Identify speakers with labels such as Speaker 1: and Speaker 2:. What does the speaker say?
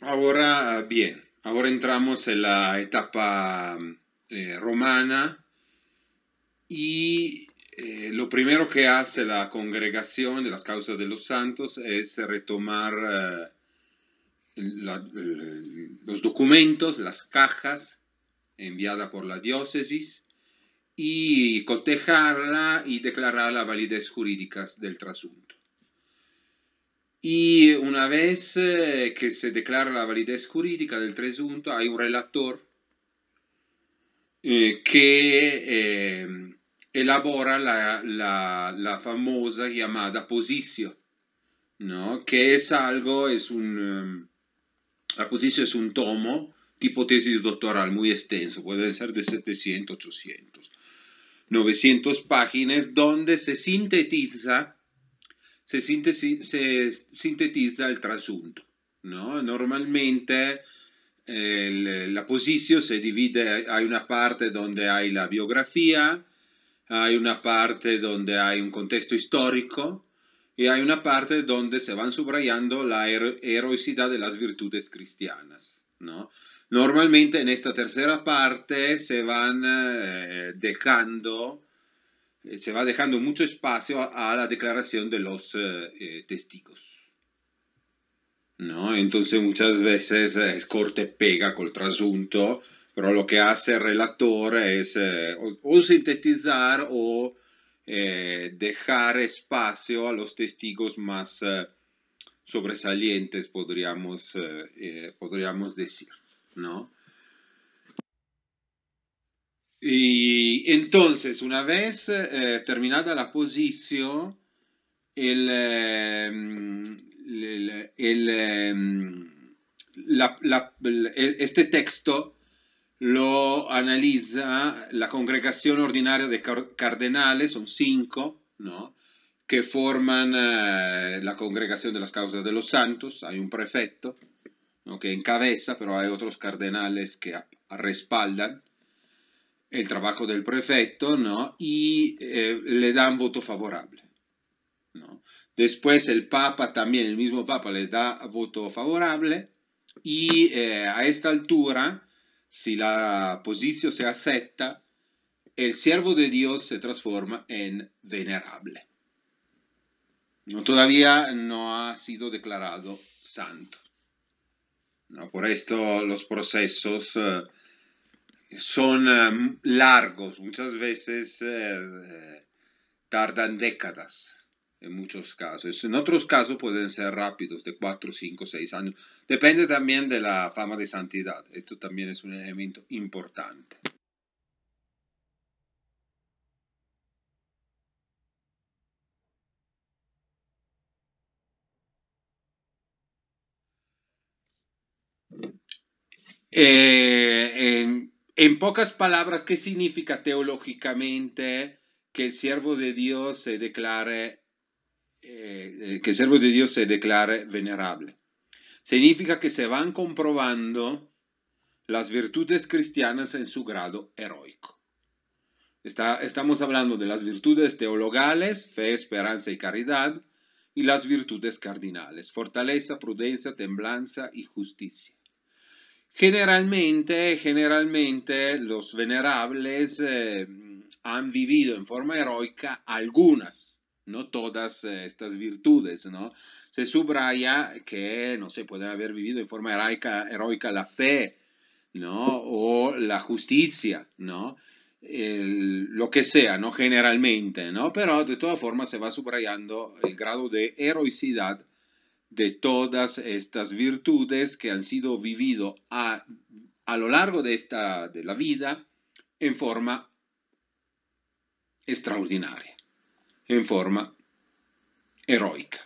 Speaker 1: Ahora bien, ahora entramos en la etapa eh, romana y eh, lo primero que hace la congregación de las causas de los santos es retomar eh, los documentos, las cajas enviadas por la diócesis y cotejarla y declarar la validez jurídica del trasunto. Y una vez eh, que se declara la validez jurídica del presunto, hay un relator eh, que eh, elabora la, famosa llamada posición, que es algo, es un, la posición es un tomo tipo tesis doctoral muy extenso, puede ser de 700, 800, 900 páginas, donde se sintetiza se, sintetiza se trasunto. No? Normalmente la posición se divide, hay una parte donde hay la biografía, hay una parte donde hay un contexto histórico y hay una parte donde se van subrayando la heroicidad de las virtudes cristianas. ¿no? Normalmente en esta tercera parte se van decando eh, dejando eh, se va dejando mucho espacio a, la declaración de los eh, eh, testigos. ¿No? Entonces muchas veces es corte pega el trasunto, pero lo que hace el relator es o, sintetizar o dejar espacio a los testigos más sobresalientes, podríamos, podríamos decir, ¿no? Y entonces, una vez eh, terminada la posición, eh, em, el, este texto lo analiza la congregación ordinaria de cardenales, son cinco, ¿no? que forman eh, la congregación de las causas de los santos. Hay un prefecto que encabeza, pero hay otros cardenales que respaldan el trabajo del prefecto, ¿no? Y eh, le le un voto favorable, ¿no? Después el Papa también, el mismo Papa le da voto favorable y eh, a esta altura, si la posición se acepta, el siervo de Dios se transforma en venerable. No, todavía no ha sido declarado santo. ¿no? Por esto los procesos... Eh, son eh, largos, muchas veces eh, eh, tardan décadas en muchos casos. En otros casos pueden ser rápidos, de 4, 5, seis años. Depende también de la fama de santidad. Esto también es un elemento importante. Eh, en pocas palabras, ¿qué significa teológicamente que el siervo de Dios se declare, eh, eh, que de Dios se declare venerable? Significa que se van comprobando las virtudes cristianas en su grado heroico. estamos hablando de las virtudes teologales, fe, esperanza y caridad, y las virtudes cardinales, fortaleza, prudencia, temblanza y justicia. Generalmente, generalmente los venerables eh, han vivido en forma heroica algunas, no todas eh, estas virtudes, ¿no? Se subraya que, no se puede haber vivido en forma heroica, la fe, O la justicia, ¿no? lo que sea, ¿no? Generalmente, ¿no? Pero de todas formas se va subrayando el grado de heroicidad de todas estas virtudes que han sido vividas a, lo largo de, esta, de la vida en forma extraordinaria, en forma heroica.